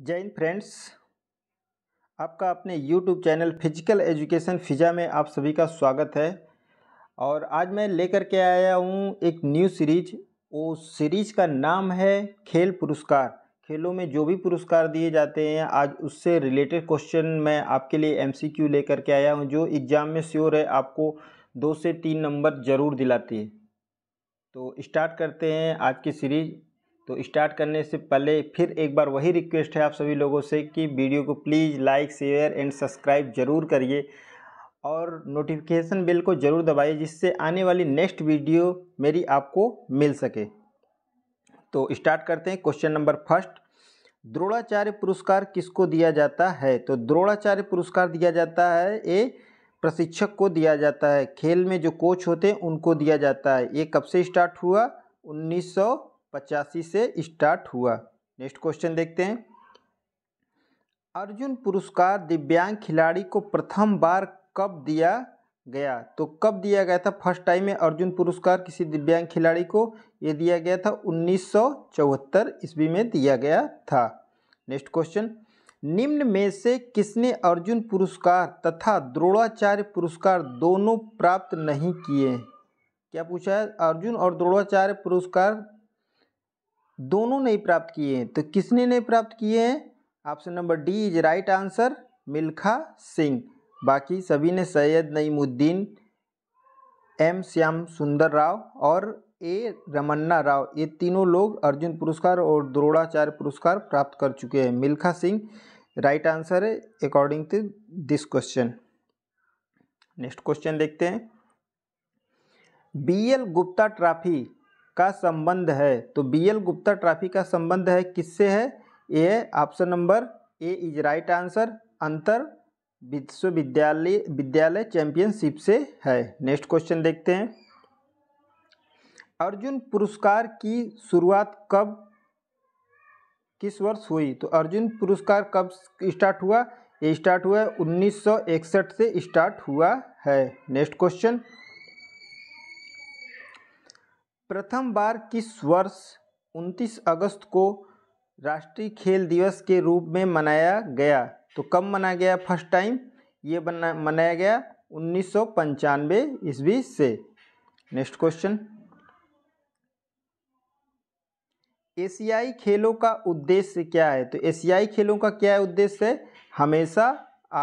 जय हिंद फ्रेंड्स आपका अपने YouTube channel physical education Fiza में आप सभी का स्वागत है और आज मैं लेकर के आया हूँ एक न्यू सीरीज वो सीरीज का नाम है खेल पुरस्कार खेलों में जो भी पुरस्कार दिए जाते हैं आज उससे रिलेटेड क्वेश्चन मैं आपके लिए एमसीक्यू लेकर के आया हूँ जो एग्ज़ाम में श्योर है आपको दो से तीन नंबर ज़रूर दिलाती है तो स्टार्ट करते हैं आज की सीरीज तो स्टार्ट करने से पहले फिर एक बार वही रिक्वेस्ट है आप सभी लोगों से कि वीडियो को please like share and subscribe ज़रूर करिए और नोटिफिकेशन बेल को ज़रूर दबाइए जिससे आने वाली नेक्स्ट वीडियो मेरी आपको मिल सके तो स्टार्ट करते हैं क्वेश्चन नंबर फर्स्ट द्रोणाचार्य पुरस्कार किसको दिया जाता है तो द्रोणाचार्य पुरस्कार दिया जाता है ए प्रशिक्षक को दिया जाता है खेल में जो कोच होते हैं उनको दिया जाता है ये कब से स्टार्ट हुआ उन्नीस पचासी से स्टार्ट हुआ नेक्स्ट क्वेश्चन देखते हैं अर्जुन पुरस्कार दिव्यांग खिलाड़ी को प्रथम बार कब दिया गया तो कब दिया गया था फर्स्ट टाइम में अर्जुन पुरस्कार किसी दिव्यांग खिलाड़ी को ये दिया गया था उन्नीस सौ ईस्वी में दिया गया था नेक्स्ट क्वेश्चन निम्न में से किसने अर्जुन पुरस्कार तथा द्रोणाचार्य पुरस्कार दोनों प्राप्त नहीं किए क्या पूछा है अर्जुन और द्रोणाचार्य पुरस्कार दोनों नहीं प्राप्त किए हैं तो किसने नहीं प्राप्त किए हैं option number D is right answer Milkha Singh बाकी सभी ने सैयद नईमुद्दीन एम श्याम सुंदर राव और ए रमन्ना राव ये तीनों लोग अर्जुन पुरस्कार और द्रोणाचार्य पुरस्कार प्राप्त कर चुके हैं मिल्खा सिंह राइट आंसर है according to this question next question देखते हैं बी एल गुप्ता ट्रॉफी का संबंध है तो बी एल गुप्ता ट्रॉफी का संबंध है किससे है A option number A is right answer अंतर विश्वविद्यालय विद्यालय चैंपियनशिप से है नेक्स्ट क्वेश्चन देखते हैं अर्जुन पुरस्कार की शुरुआत कब किस वर्ष हुई तो अर्जुन पुरस्कार कब स्टार्ट हुआ ये स्टार्ट हुआ है उन्नीस से स्टार्ट हुआ है नेक्स्ट क्वेश्चन प्रथम बार किस वर्ष 29 अगस्त को राष्ट्रीय खेल दिवस के रूप में मनाया गया तो कब मनाया गया फर्स्ट टाइम ये बना मनाया गया उन्नीस सौ पंचानवे ईस्वी से नेक्स्ट क्वेश्चन एशियाई खेलों का उद्देश्य क्या है तो एशियाई खेलों का क्या उद्देश्य है हमेशा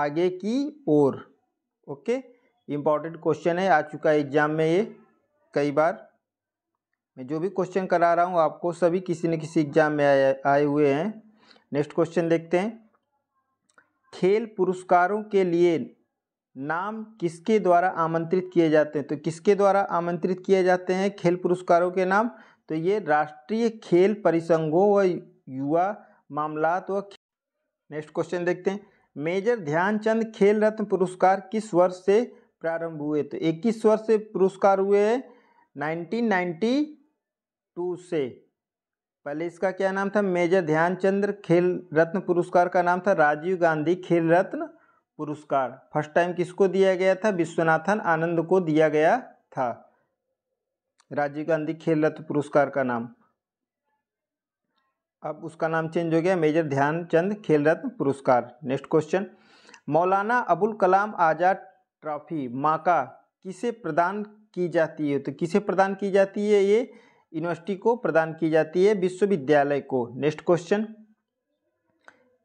आगे की ओर ओके इम्पॉर्टेंट क्वेश्चन है आ चुका है एग्जाम में ये कई बार मैं जो भी क्वेश्चन करा रहा हूँ आपको सभी किसी न किसी एग्जाम में आए आए हुए हैं नेक्स्ट क्वेश्चन देखते हैं खेल पुरस्कारों के लिए नाम किसके द्वारा आमंत्रित किए जाते हैं तो किसके द्वारा आमंत्रित किए जाते हैं खेल पुरस्कारों के नाम तो ये राष्ट्रीय खेल परिसंघों व युवा मामलात व नेक्स्ट क्वेश्चन देखते हैं मेजर ध्यानचंद खेल रत्न पुरस्कार किस वर्ष से प्रारंभ हुए तो इक्कीस वर्ष से पुरस्कार हुए हैं नाइन्टी टू से पहले इसका क्या नाम था मेजर ध्यानचंद्र खेल रत्न पुरस्कार का नाम था राजीव गांधी खेल रत्न पुरस्कार फर्स्ट टाइम किसको दिया गया था विश्वनाथन आनंद को दिया गया था राजीव गांधी खेल रत्न पुरस्कार का नाम अब उसका नाम चेंज हो गया मेजर ध्यानचंद खेल रत्न पुरस्कार नेक्स्ट क्वेश्चन मौलाना अबुल कलाम आज़ाद ट्रॉफी माका किसे प्रदान की जाती है तो किसे प्रदान की जाती है ये यूनिवर्सिटी को प्रदान की जाती है विश्वविद्यालय को नेक्स्ट क्वेश्चन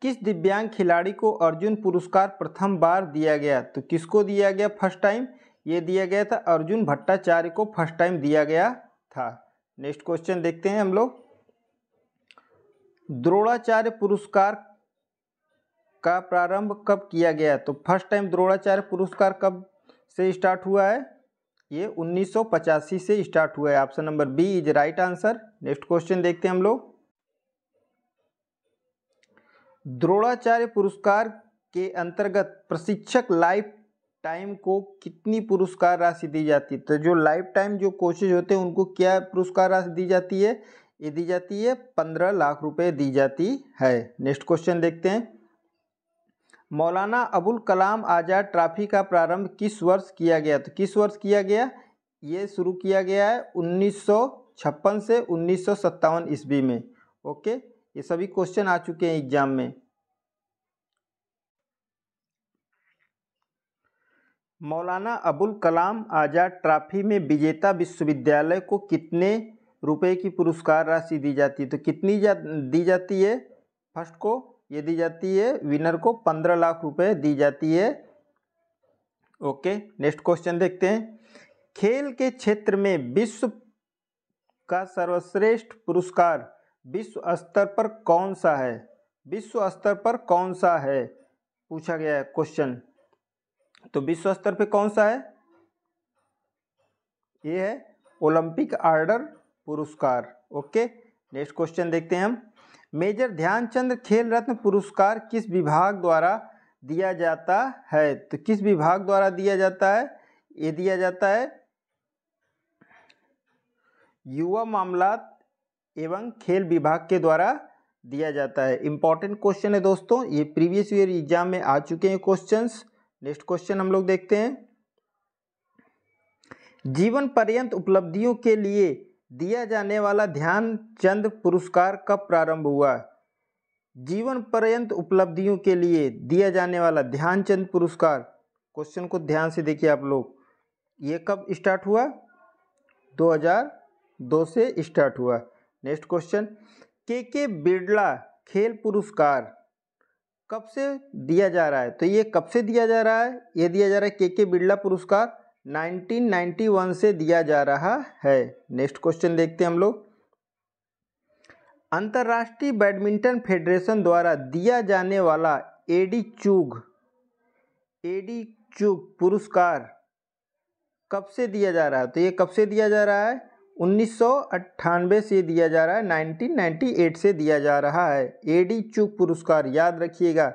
किस दिव्यांग खिलाड़ी को अर्जुन पुरस्कार प्रथम बार दिया गया तो किसको दिया गया फर्स्ट टाइम ये दिया गया था अर्जुन भट्टाचार्य को फर्स्ट टाइम दिया गया था नेक्स्ट क्वेश्चन देखते हैं हम लोग द्रोणाचार्य पुरस्कार का प्रारंभ कब किया गया तो फर्स्ट टाइम द्रोणाचार्य पुरस्कार कब से स्टार्ट हुआ है ये 1985 से स्टार्ट हुआ है option number B is right answer next question देखते हैं हम लोग द्रोणाचार्य पुरस्कार के अंतर्गत प्रशिक्षक लाइफ टाइम को कितनी पुरस्कार राशि दी जाती है तो जो लाइफ टाइम जो कोशिश होते हैं उनको क्या पुरस्कार राशि दी जाती है ये दी जाती है पंद्रह लाख रुपए दी जाती है नेक्स्ट क्वेश्चन देखते हैं मौलाना अबुल कलाम आज़ाद ट्रॉफी का प्रारंभ किस वर्ष किया गया तो किस वर्ष किया गया ये शुरू किया गया है उन्नीस से उन्नीस सौ ईस्वी में ओके ये सभी क्वेश्चन आ चुके हैं एग्जाम में मौलाना अबुल कलाम आज़ाद ट्रॉफी में विजेता विश्वविद्यालय को कितने रुपए की पुरस्कार राशि दी जाती है तो कितनी जा, दी जाती है फर्स्ट को ये दी जाती है विनर को पंद्रह लाख रुपए दी जाती है ओके नेक्स्ट क्वेश्चन देखते हैं खेल के क्षेत्र में विश्व का सर्वश्रेष्ठ पुरस्कार विश्व स्तर पर कौन सा है विश्व स्तर पर कौन सा है पूछा गया है क्वेश्चन तो विश्व स्तर पर कौन सा है ये है ओलंपिक आर्डर पुरस्कार ओके नेक्स्ट क्वेश्चन देखते हैं हम मेजर ध्यानचंद खेल रत्न पुरस्कार किस विभाग द्वारा दिया जाता है तो किस विभाग द्वारा दिया जाता है ये दिया जाता है युवा मामला एवं खेल विभाग के द्वारा दिया जाता है इंपॉर्टेंट क्वेश्चन है दोस्तों ये प्रीवियस ईयर एग्जाम में आ चुके हैं क्वेश्चंस नेक्स्ट क्वेश्चन हम लोग देखते हैं जीवन पर्यंत उपलब्धियों के लिए दिया जाने वाला ध्यानचंद पुरस्कार कब प्रारंभ हुआ जीवन पर्यंत उपलब्धियों के लिए दिया जाने वाला ध्यानचंद पुरस्कार क्वेश्चन को ध्यान से देखिए आप लोग ये कब स्टार्ट हुआ 2002 से स्टार्ट हुआ नेक्स्ट क्वेश्चन के के बिरला खेल पुरस्कार कब से दिया जा रहा है तो ये कब से दिया जा रहा है ये दिया जा रहा है के के बिरला पुरस्कार 1991 से दिया जा रहा है नेक्स्ट क्वेश्चन देखते हैं हम लोग अंतर्राष्ट्रीय बैडमिंटन फेडरेशन द्वारा दिया जाने वाला एडी चूग एडी चूग पुरस्कार कब से दिया जा रहा है तो ये कब से दिया जा रहा है उन्नीस से दिया जा रहा है 1998 से दिया जा रहा है एडी चूग पुरस्कार याद रखिएगा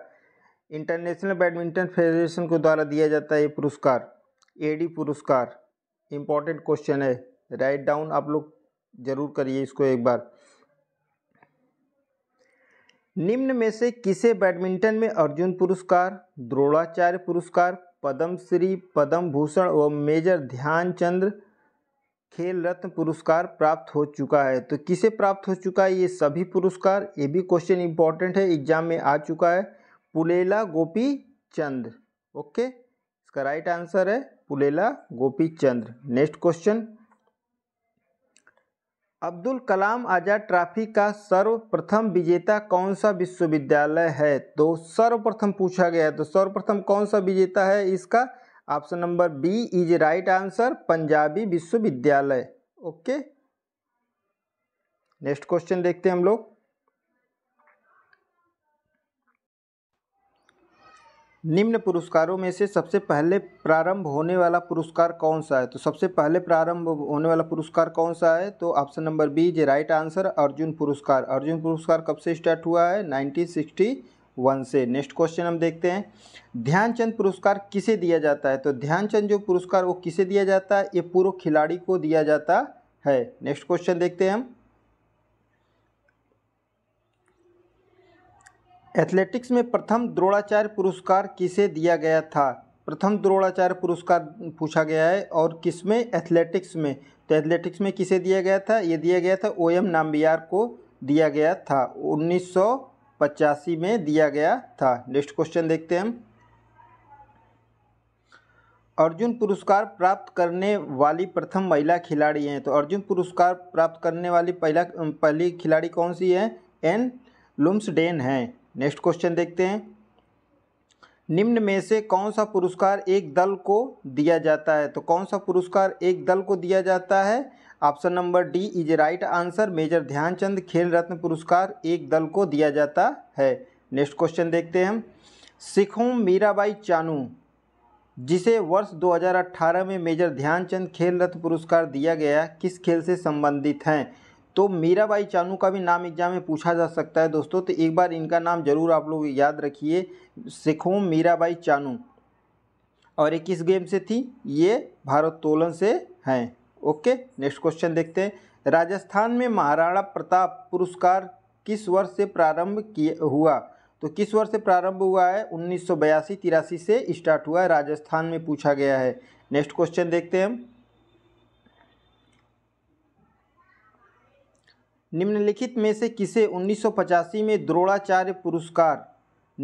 इंटरनेशनल बैडमिंटन फेडरेशन को द्वारा दिया जाता है ये पुरस्कार एडी पुरस्कार इंपॉर्टेंट क्वेश्चन है राइट डाउन आप लोग जरूर करिए इसको एक बार निम्न में से किसे बैडमिंटन में अर्जुन पुरस्कार द्रोणाचार्य पुरस्कार पद्मश्री पद्म भूषण व मेजर ध्यानचंद्र खेल रत्न पुरस्कार प्राप्त हो चुका है तो किसे प्राप्त हो चुका है ये सभी पुरस्कार ये भी क्वेश्चन इंपॉर्टेंट है एग्जाम में आ चुका है पुलेला गोपी चंद ओके इसका राइट आंसर है Pulela Gopi Chandra next question Abdul Kalam Azad trophy का सर्वप्रथम विजेता कौन सा विश्वविद्यालय है तो सर्वप्रथम पूछा गया है तो सर्वप्रथम कौन सा विजेता है इसका option number B is right answer Punjabi विश्वविद्यालय ओके नेक्स्ट क्वेश्चन देखते हैं हम लोग निम्न पुरस्कारों में से सबसे पहले प्रारंभ होने वाला पुरस्कार कौन सा है तो सबसे पहले प्रारंभ होने वाला पुरस्कार कौन सा है तो option number B is right answer Arjun पुरस्कार अर्जुन पुरस्कार कब से स्टार्ट हुआ है 1961 से नेक्स्ट क्वेश्चन हम देखते हैं ध्यानचंद पुरस्कार किसे दिया जाता है तो ध्यानचंद जो पुरस्कार वो किसे दिया जाता है ये पूर्व खिलाड़ी को दिया जाता है नेक्स्ट क्वेश्चन देखते हैं हम एथलेटिक्स में प्रथम द्रोणाचार्य पुरस्कार किसे दिया गया था प्रथम द्रोणाचार्य पुरस्कार पूछा गया है और किस में एथलेटिक्स में तो एथलेटिक्स में किसे दिया गया था ये दिया गया था ओ एम नाम्बियार को दिया गया था उन्नीस में दिया गया था नेक्स्ट क्वेश्चन देखते हैं हम अर्जुन पुरस्कार प्राप्त करने वाली प्रथम महिला खिलाड़ी हैं तो अर्जुन पुरस्कार प्राप्त करने वाली पहला पहली खिलाड़ी कौन सी है एन लुम्सडेन हैं नेक्स्ट क्वेश्चन देखते हैं निम्न में से कौन सा पुरस्कार एक दल को दिया जाता है तो कौन सा पुरस्कार एक दल को दिया जाता है option number D is right answer major Dhyanchand Khel Ratna पुरस्कार एक दल को दिया जाता है नेक्स्ट क्वेश्चन देखते हैं सिखों मीराबाई चानू जिसे वर्ष 2018 में मेजर ध्यानचंद खेल रत्न पुरस्कार दिया गया किस खेल से संबंधित हैं तो मीरा बाई चानू का भी नाम एग्जाम में पूछा जा सकता है दोस्तों तो एक बार इनका नाम जरूर आप लोग याद रखिए सिखों मीराबाई चानू और ये किस गेम से थी ये भारोत्तोलन से हैं ओके नेक्स्ट क्वेश्चन देखते हैं राजस्थान में महाराणा प्रताप पुरस्कार किस वर्ष से प्रारंभ किया हुआ तो किस वर्ष से प्रारंभ हुआ है उन्नीस सौ से स्टार्ट हुआ है राजस्थान में पूछा गया है नेक्स्ट क्वेश्चन देखते हैं हम निम्नलिखित में से किसे उन्नीस में द्रोणाचार्य पुरस्कार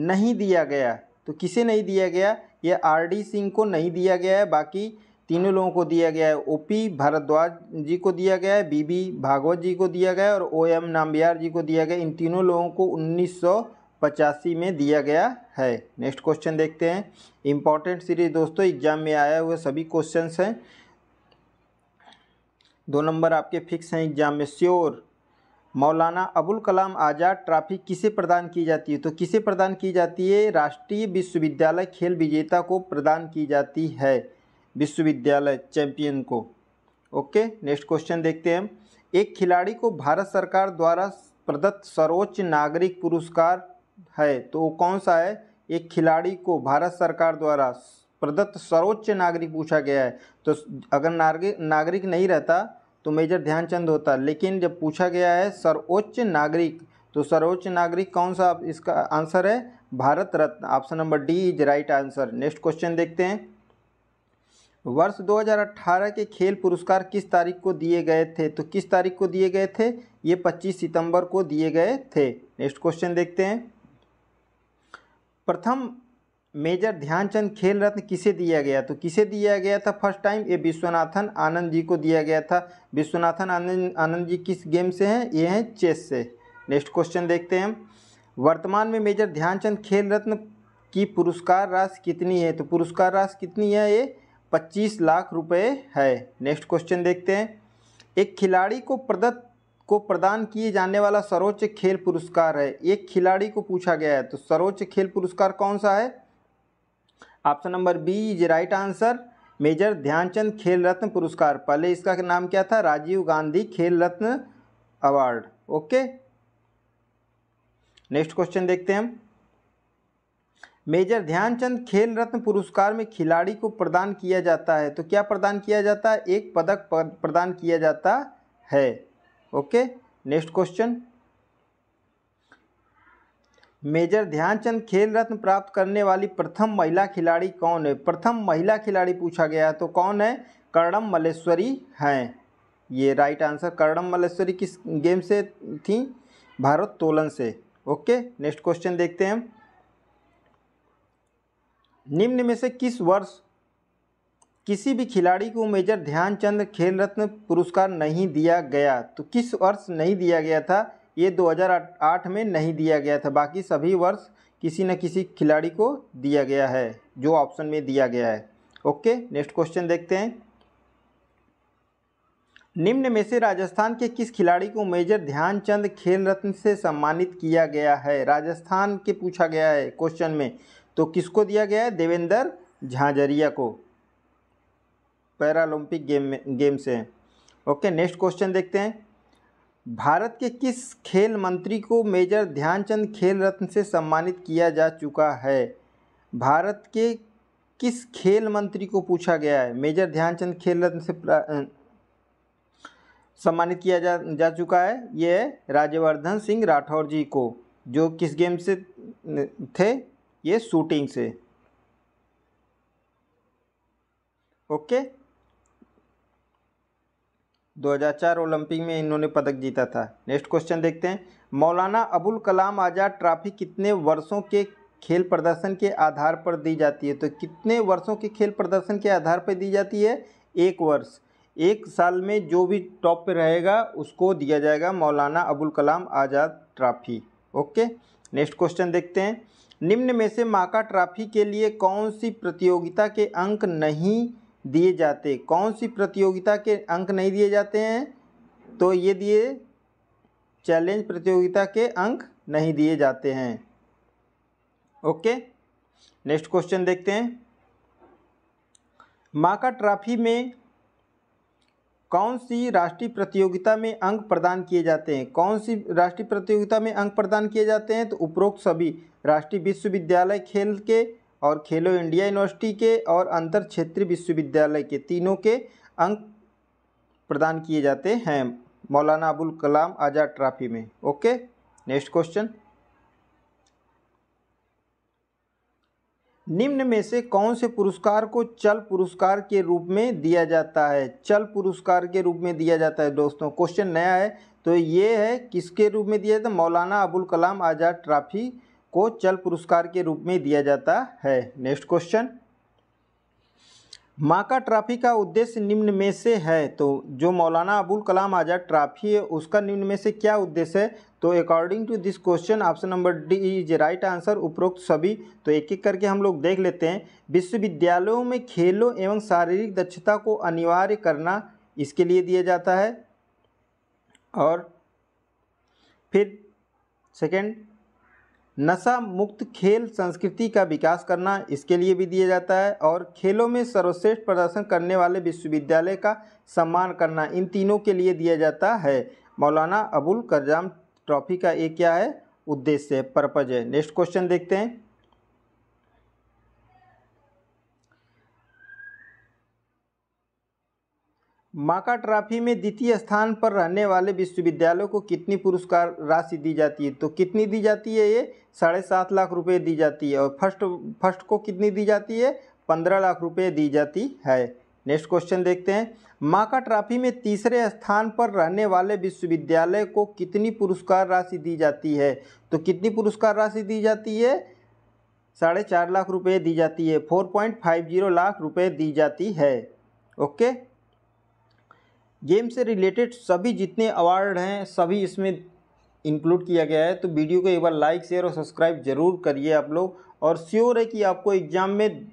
नहीं दिया गया तो किसे नहीं दिया गया यह आर डी सिंह को नहीं दिया गया है बाकी तीनों लोगों को दिया गया है ओ पी भारद्वाज जी को दिया गया है बी बी भागवत जी को दिया गया और ओ एम नाम्बियार जी को दिया गया इन तीनों लोगों को उन्नीस पचासी में दिया गया है नेक्स्ट क्वेश्चन देखते हैं इम्पॉर्टेंट सीरीज दोस्तों एग्जाम में आया हुए सभी क्वेश्चंस हैं दो नंबर आपके फिक्स हैं एग्जाम में श्योर मौलाना अबुल कलाम आज़ाद ट्रॉफी किसे प्रदान की जाती है तो किसे प्रदान की जाती है राष्ट्रीय विश्वविद्यालय खेल विजेता को प्रदान की जाती है विश्वविद्यालय चैंपियन को ओके नेक्स्ट क्वेश्चन देखते हैं एक खिलाड़ी को भारत सरकार द्वारा प्रदत्त सर्वोच्च नागरिक पुरस्कार है तो वो कौन सा है एक खिलाड़ी को भारत सरकार द्वारा प्रदत्त सर्वोच्च नागरिक पूछा गया है तो अगर नागरिक नागरिक नहीं रहता तो मेजर ध्यानचंद होता लेकिन जब पूछा गया है सर्वोच्च नागरिक तो सर्वोच्च नागरिक कौन सा इसका आंसर है Bharat Ratna option number D is right answer next question देखते हैं वर्ष 2018 के खेल पुरस्कार किस तारीख को दिए गए थे तो किस तारीख को दिए गए थे ये 25 सितंबर को दिए गए थे नेक्स्ट क्वेश्चन देखते हैं प्रथम मेजर ध्यानचंद खेल रत्न किसे दिया गया तो किसे दिया गया था फर्स्ट टाइम ये विश्वनाथन आनंद जी को दिया गया था विश्वनाथन आनंद आनंद जी किस गेम से हैं ये हैं चेस से नेक्स्ट क्वेश्चन देखते हैं वर्तमान में मेजर ध्यानचंद खेल रत्न की पुरस्कार राशि कितनी है तो पुरस्कार राशि कितनी है ये पच्चीस लाख रुपये है नेक्स्ट क्वेश्चन देखते हैं एक खिलाड़ी को प्रदत्त को प्रदान किए जाने वाला सर्वोच्च खेल पुरस्कार है एक खिलाड़ी को पूछा गया है तो सर्वोच्च खेल पुरस्कार कौन सा है option number B is right answer major Dhyanchand Khel Ratna पुरस्कार पहले इसका नाम क्या था Rajiv Gandhi Khel Ratna award okay next question देखते हैं हम मेजर ध्यानचंद खेल रत्न पुरस्कार में खिलाड़ी को प्रदान किया जाता है तो क्या प्रदान किया जाता है एक पदक प्रदान किया जाता है okay next question major Dhyanchand Khel Ratna प्राप्त करने वाली प्रथम महिला खिलाड़ी कौन है प्रथम महिला खिलाड़ी पूछा गया तो कौन है कर्णम मलेश्वरी हैं ये राइट आंसर कर्णम मलेश्वरी किस गेम से थी भारोत्तोलन से ओके नेक्स्ट क्वेश्चन देखते हैं निम्न में से किस वर्ष किसी भी खिलाड़ी को मेजर ध्यानचंद खेल रत्न पुरस्कार नहीं दिया गया तो किस वर्ष नहीं दिया गया था ये 2008 में नहीं दिया गया था बाकी सभी वर्ष किसी न किसी खिलाड़ी को दिया गया है जो ऑप्शन में दिया गया है ओके नेक्स्ट क्वेश्चन देखते हैं निम्न में से राजस्थान के किस खिलाड़ी को मेजर ध्यानचंद खेल रत्न से सम्मानित किया गया है राजस्थान के पूछा गया है क्वेश्चन में तो किसको दिया गया है देवेंद्र झांझरिया को पैरालंपिक गेम में गेम से ओके नेक्स्ट क्वेश्चन देखते हैं भारत के किस खेल मंत्री को मेजर ध्यानचंद खेल रत्न से सम्मानित किया जा चुका है भारत के किस खेल मंत्री को पूछा गया है मेजर ध्यानचंद खेल रत्न से सम्मानित किया जा जा चुका है ये राज्यवर्धन सिंह राठौर जी को जो किस गेम से थे ये शूटिंग से ओके 2004 ओलंपिक में इन्होंने पदक जीता था नेक्स्ट क्वेश्चन देखते हैं मौलाना अबुल कलाम आज़ाद ट्रॉफी कितने वर्षों के खेल प्रदर्शन के आधार पर दी जाती है तो कितने वर्षों के खेल प्रदर्शन के आधार पर दी जाती है एक वर्ष एक साल में जो भी टॉप पर रहेगा उसको दिया जाएगा Maulana Abul Kalam Azad trophy okay next question देखते हैं निम्न में से माका ट्रॉफी के लिए कौन सी प्रतियोगिता के अंक नहीं दिए जाते कौन सी प्रतियोगिता के अंक नहीं दिए जाते हैं तो ये दिए चैलेंज प्रतियोगिता के अंक नहीं दिए जाते हैं ओके नेक्स्ट क्वेश्चन देखते हैं माका ट्रॉफी में कौन सी राष्ट्रीय प्रतियोगिता में अंक प्रदान किए जाते हैं कौन सी राष्ट्रीय प्रतियोगिता में अंक प्रदान किए जाते हैं तो उपरोक्त सभी राष्ट्रीय विश्वविद्यालय खेल के और खेलो इंडिया यूनिवर्सिटी के और अंतर क्षेत्रीय विश्वविद्यालय के तीनों के अंक प्रदान किए जाते हैं मौलाना अबुल कलाम आज़ाद ट्रॉफी में ओके नेक्स्ट क्वेश्चन निम्न में से कौन से पुरस्कार को चल पुरस्कार के रूप में दिया जाता है चल पुरस्कार के रूप में दिया जाता है दोस्तों क्वेश्चन नया है तो ये है किसके रूप में दिया जाता है मौलाना अबुल कलाम आज़ाद ट्रॉफी को चल पुरस्कार के रूप में दिया जाता है नेक्स्ट क्वेश्चन माँ का ट्रॉफी का उद्देश्य निम्न में से है तो जो मौलाना अबुल कलाम आज़ाद ट्रॉफी है उसका निम्न में से क्या उद्देश्य है तो according to this question option number D is right answer उपरोक्त सभी तो एक एक करके हम लोग देख लेते हैं विश्वविद्यालयों में खेलों एवं शारीरिक दक्षता को अनिवार्य करना इसके लिए दिया जाता है और फिर सेकेंड नशा मुक्त खेल संस्कृति का विकास करना इसके लिए भी दिया जाता है और खेलों में सर्वश्रेष्ठ प्रदर्शन करने वाले विश्वविद्यालय का सम्मान करना इन तीनों के लिए दिया जाता है मौलाना अबुल करजाम ट्रॉफी का ये क्या है उद्देश्य पर्पज है नेक्स्ट क्वेश्चन देखते हैं माका ट्रॉफी में द्वितीय स्थान पर रहने वाले विश्वविद्यालयों को कितनी पुरस्कार राशि दी जाती है तो कितनी दी जाती है ये साढ़े सात लाख रुपए दी जाती है और फर्स्ट फर्स्ट को कितनी दी जाती है पंद्रह लाख रुपए दी जाती है नेक्स्ट क्वेश्चन देखते हैं माका ट्रॉफी में तीसरे स्थान पर रहने वाले विश्वविद्यालय को कितनी पुरस्कार राशि दी जाती है तो कितनी पुरस्कार राशि दी जाती है साढ़े चार लाख रुपये दी जाती है four point five zero lakh रुपये दी जाती है ओके गेम से रिलेटेड सभी जितने अवार्ड हैं सभी इसमें इंक्लूड किया गया है तो वीडियो को एक बार लाइक शेयर और सब्सक्राइब ज़रूर करिए आप लोग और श्योर है कि आपको एग्ज़ाम में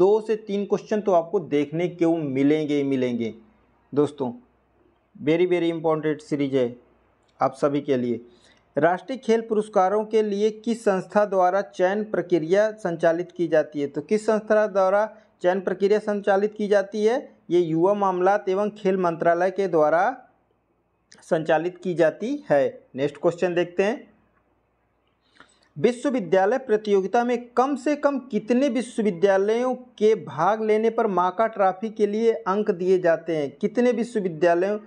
दो से तीन क्वेश्चन तो आपको देखने क्यों मिलेंगे ही मिलेंगे दोस्तों वेरी वेरी इंपॉर्टेंट सीरीज है आप सभी के लिए राष्ट्रीय खेल पुरस्कारों के लिए किस संस्था द्वारा चयन प्रक्रिया संचालित की जाती है तो किस संस्था द्वारा चयन प्रक्रिया संचालित की जाती है ये युवा मामलात एवं खेल मंत्रालय के द्वारा संचालित की जाती है नेक्स्ट क्वेश्चन देखते हैं विश्वविद्यालय प्रतियोगिता में कम से कम कितने विश्वविद्यालयों के भाग लेने पर माका ट्रॉफी के लिए अंक दिए जाते हैं कितने विश्वविद्यालयों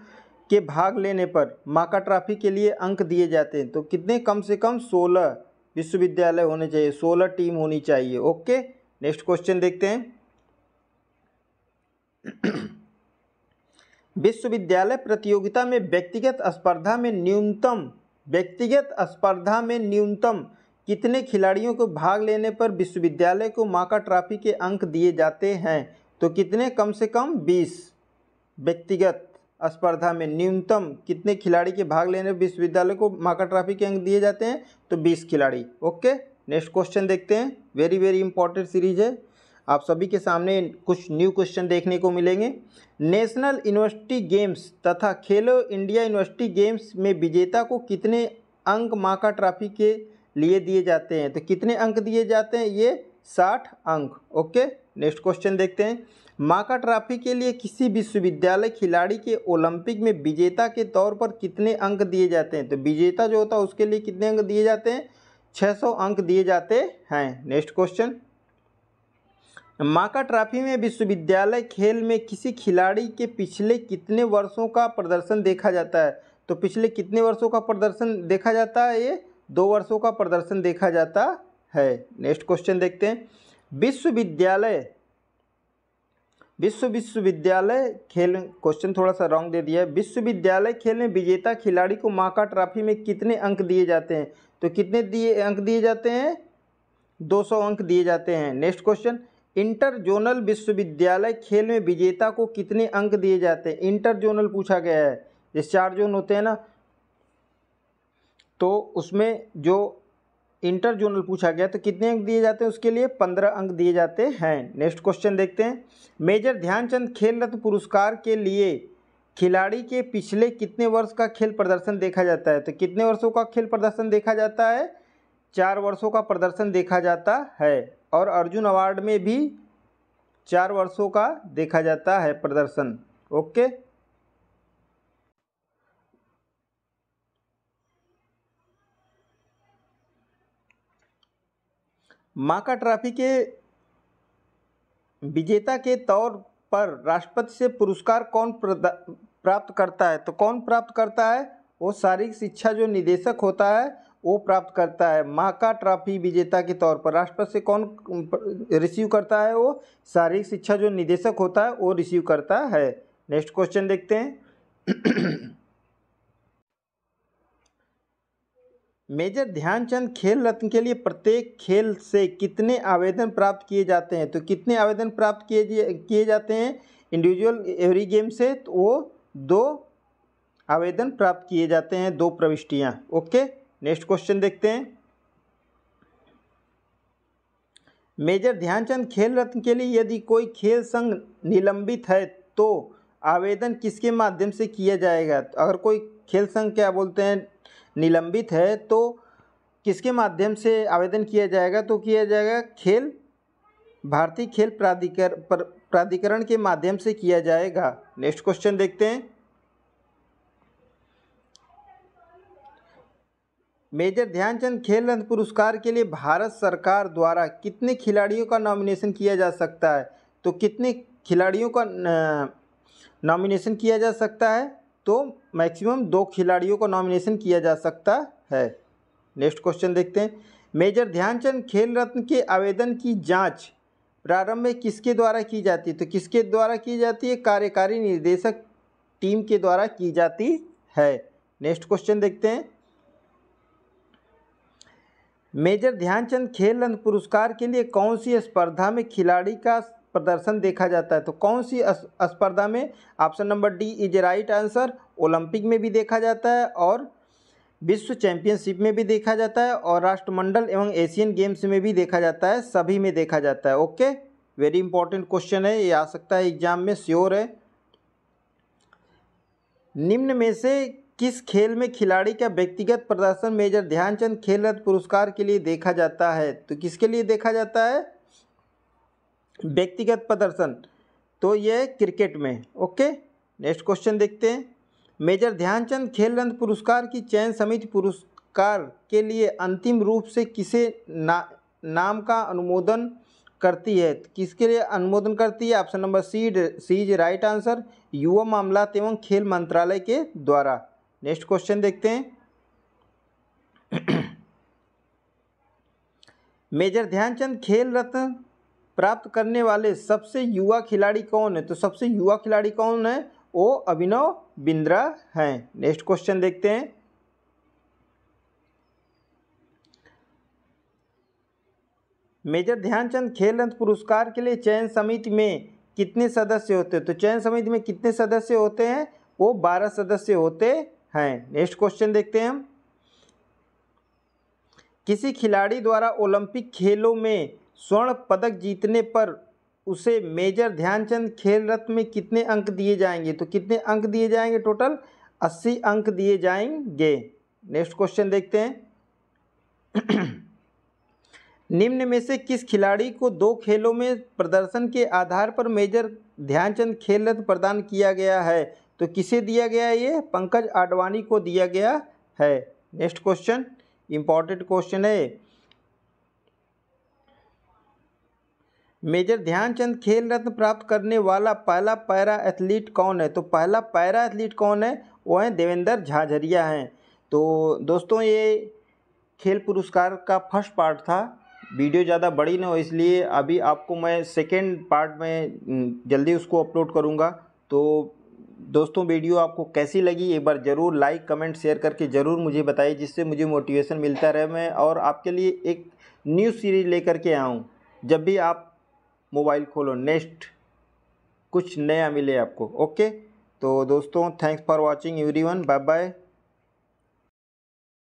के भाग लेने पर माका ट्रॉफी के लिए अंक दिए जाते हैं तो कितने कम से कम सोलह विश्वविद्यालय होने चाहिए सोलह टीम होनी चाहिए ओके नेक्स्ट क्वेश्चन देखते हैं विश्वविद्यालय प्रतियोगिता में व्यक्तिगत स्पर्धा में न्यूनतम व्यक्तिगत स्पर्धा में न्यूनतम कितने खिलाड़ियों को भाग लेने पर विश्वविद्यालय को माका ट्रॉफी के अंक दिए जाते हैं तो कितने कम से कम बीस व्यक्तिगत स्पर्धा में न्यूनतम कितने खिलाड़ी के भाग लेने पर विश्वविद्यालय को माका ट्रॉफी के अंक दिए जाते हैं तो बीस खिलाड़ी ओके नेक्स्ट क्वेश्चन देखते हैं वेरी वेरी इंपॉर्टेंट सीरीज है आप सभी के सामने कुछ न्यू क्वेश्चन देखने को मिलेंगे नेशनल यूनिवर्सिटी गेम्स तथा खेलो इंडिया यूनिवर्सिटी गेम्स में विजेता को कितने अंक माका ट्रॉफी के लिए दिए जाते हैं तो कितने अंक दिए जाते हैं ये साठ अंक ओके नेक्स्ट क्वेश्चन देखते हैं माका ट्रॉफी के लिए किसी विश्वविद्यालय खिलाड़ी के ओलंपिक में विजेता के तौर पर कितने अंक दिए जाते हैं तो विजेता जो होता है उसके लिए कितने अंक दिए जाते हैं 600 अंक दिए जाते हैं नेक्स्ट क्वेश्चन माका ट्रॉफी में विश्वविद्यालय खेल में किसी खिलाड़ी के पिछले कितने वर्षों का प्रदर्शन देखा जाता है तो पिछले कितने वर्षों का प्रदर्शन देखा जाता है ये दो वर्षों का प्रदर्शन देखा जाता है नेक्स्ट क्वेश्चन देखते हैं विश्वविद्यालय विश्व विश्वविद्यालय खेल क्वेश्चन थोड़ा सा रॉन्ग दे दिया है विश्वविद्यालय खेल में विजेता खिलाड़ी को माका ट्रॉफी में कितने अंक दिए जाते हैं तो कितने दिए अंक दिए जाते हैं 200 अंक दिए जाते हैं नेक्स्ट क्वेश्चन इंटर जोनल विश्वविद्यालय खेल में विजेता को कितने अंक दिए जाते हैं इंटर जोनल पूछा गया है जैसे चार जोन होते हैं ना तो उसमें जो इंटर जोनल पूछा गया तो कितने अंक दिए जाते हैं उसके लिए पंद्रह अंक दिए जाते हैं नेक्स्ट क्वेश्चन देखते हैं मेजर ध्यानचंद खेल रत्न पुरस्कार के लिए खिलाड़ी के पिछले कितने वर्ष का खेल प्रदर्शन देखा जाता है तो कितने वर्षों का खेल प्रदर्शन देखा जाता है चार वर्षों का प्रदर्शन देखा जाता है और अर्जुन अवार्ड में भी चार वर्षों का देखा जाता है प्रदर्शन ओके माका ट्रॉफी के विजेता के तौर पर राष्ट्रपति से पुरस्कार कौन प्राप्त करता है तो कौन प्राप्त करता है वो शारीरिक शिक्षा जो निदेशक होता है वो प्राप्त करता है माह का ट्रॉफी विजेता के तौर पर राष्ट्रपति से कौन रिसीव करता है वो शारीरिक शिक्षा जो निदेशक होता है वो रिसीव करता है नेक्स्ट क्वेश्चन देखते हैं मेजर ध्यानचंद खेल रत्न के लिए प्रत्येक खेल से कितने आवेदन प्राप्त किए जाते हैं तो कितने आवेदन प्राप्त किए किए जाते हैं इंडिविजुअल एवरी गेम से तो वो दो आवेदन प्राप्त किए जाते हैं दो प्रविष्टियाँ ओके नेक्स्ट क्वेश्चन देखते हैं मेजर ध्यानचंद खेल रत्न के लिए यदि कोई खेल संघ निलंबित है तो आवेदन किसके माध्यम से किया जाएगा तो अगर कोई खेल संघ क्या बोलते हैं निलंबित है तो किसके माध्यम से आवेदन किया जाएगा तो किया जाएगा खेल भारतीय खेल प्राधिकर प्राधिकरण के माध्यम से किया जाएगा नेक्स्ट क्वेश्चन देखते हैं मेजर ध्यानचंद खेल रत्न पुरस्कार के लिए भारत सरकार द्वारा कितने खिलाड़ियों का नॉमिनेशन किया जा सकता है तो कितने खिलाड़ियों का नॉमिनेशन किया जा सकता है तो मैक्सिमम दो खिलाड़ियों का नॉमिनेशन किया जा सकता है नेक्स्ट क्वेश्चन देखते हैं मेजर ध्यानचंद खेल रत्न के आवेदन की जाँच प्रारंभ में किसके द्वारा की जाती है तो किसके द्वारा की जाती है कार्यकारी निर्देशक टीम के द्वारा की जाती है नेक्स्ट क्वेश्चन देखते हैं मेजर ध्यानचंद खेल रत्न पुरस्कार के लिए कौन सी स्पर्धा में खिलाड़ी का प्रदर्शन देखा जाता है तो कौन सी स्पर्धा में option number D is right answer Olympic में भी देखा जाता है और विश्व चैंपियनशिप में भी देखा जाता है और राष्ट्रमंडल एवं एशियन गेम्स में भी देखा जाता है सभी में देखा जाता है ओके वेरी इंपॉर्टेंट क्वेश्चन है ये आ सकता है एग्जाम में श्योर है निम्न में से किस खेल में खिलाड़ी का व्यक्तिगत प्रदर्शन मेजर ध्यानचंद खेल रत्न पुरस्कार के लिए देखा जाता है तो किसके लिए देखा जाता है व्यक्तिगत प्रदर्शन तो ये क्रिकेट में ओके नेक्स्ट क्वेश्चन देखते हैं मेजर ध्यानचंद खेल रत्न पुरस्कार की चयन समिति पुरस्कार के लिए अंतिम रूप से किसे ना नाम का अनुमोदन करती है तो किसके लिए अनुमोदन करती है option number C C is right answer युवा मामलात एवं खेल मंत्रालय के द्वारा नेक्स्ट क्वेश्चन देखते हैं मेजर ध्यानचंद खेल रत्न प्राप्त करने वाले सबसे युवा खिलाड़ी कौन है तो सबसे युवा खिलाड़ी कौन है वो अभिनव बिंद्रा हैं नेक्स्ट क्वेश्चन देखते हैं मेजर ध्यानचंद खेल रत्न पुरस्कार के लिए चयन समिति में कितने सदस्य होते हैं तो चयन समिति में कितने सदस्य होते हैं वो बारह सदस्य होते हैं नेक्स्ट क्वेश्चन देखते हैं हम किसी खिलाड़ी द्वारा ओलंपिक खेलों में स्वर्ण पदक जीतने पर उसे मेजर ध्यानचंद खेल रत्न में कितने अंक दिए जाएंगे तो कितने अंक दिए जाएंगे टोटल अस्सी अंक दिए जाएंगे नेक्स्ट क्वेश्चन देखते हैं निम्न में से किस खिलाड़ी को दो खेलों में प्रदर्शन के आधार पर मेजर ध्यानचंद खेल रत्न प्रदान किया गया है तो किसे दिया गया ये पंकज आडवाणी को दिया गया है नेक्स्ट क्वेश्चन इंपॉर्टेंट क्वेश्चन है मेजर ध्यानचंद खेल रत्न प्राप्त करने वाला पहला पैरा एथलीट कौन है तो पहला पैरा एथलीट कौन है वो है देवेंद्र झाझरिया हैं तो दोस्तों ये खेल पुरस्कार का फर्स्ट पार्ट था वीडियो ज़्यादा बड़ी ना हो इसलिए अभी आपको मैं सेकेंड पार्ट में जल्दी उसको अपलोड करूँगा तो दोस्तों वीडियो आपको कैसी लगी एक बार ज़रूर लाइक कमेंट शेयर करके ज़रूर मुझे बताइए जिससे मुझे मोटिवेशन मिलता रहे मैं और आपके लिए एक न्यू सीरीज लेकर के आऊँ जब भी आप मोबाइल खोलो नेक्स्ट कुछ नया मिले आपको ओके तो दोस्तों thanks for watching everyone bye bye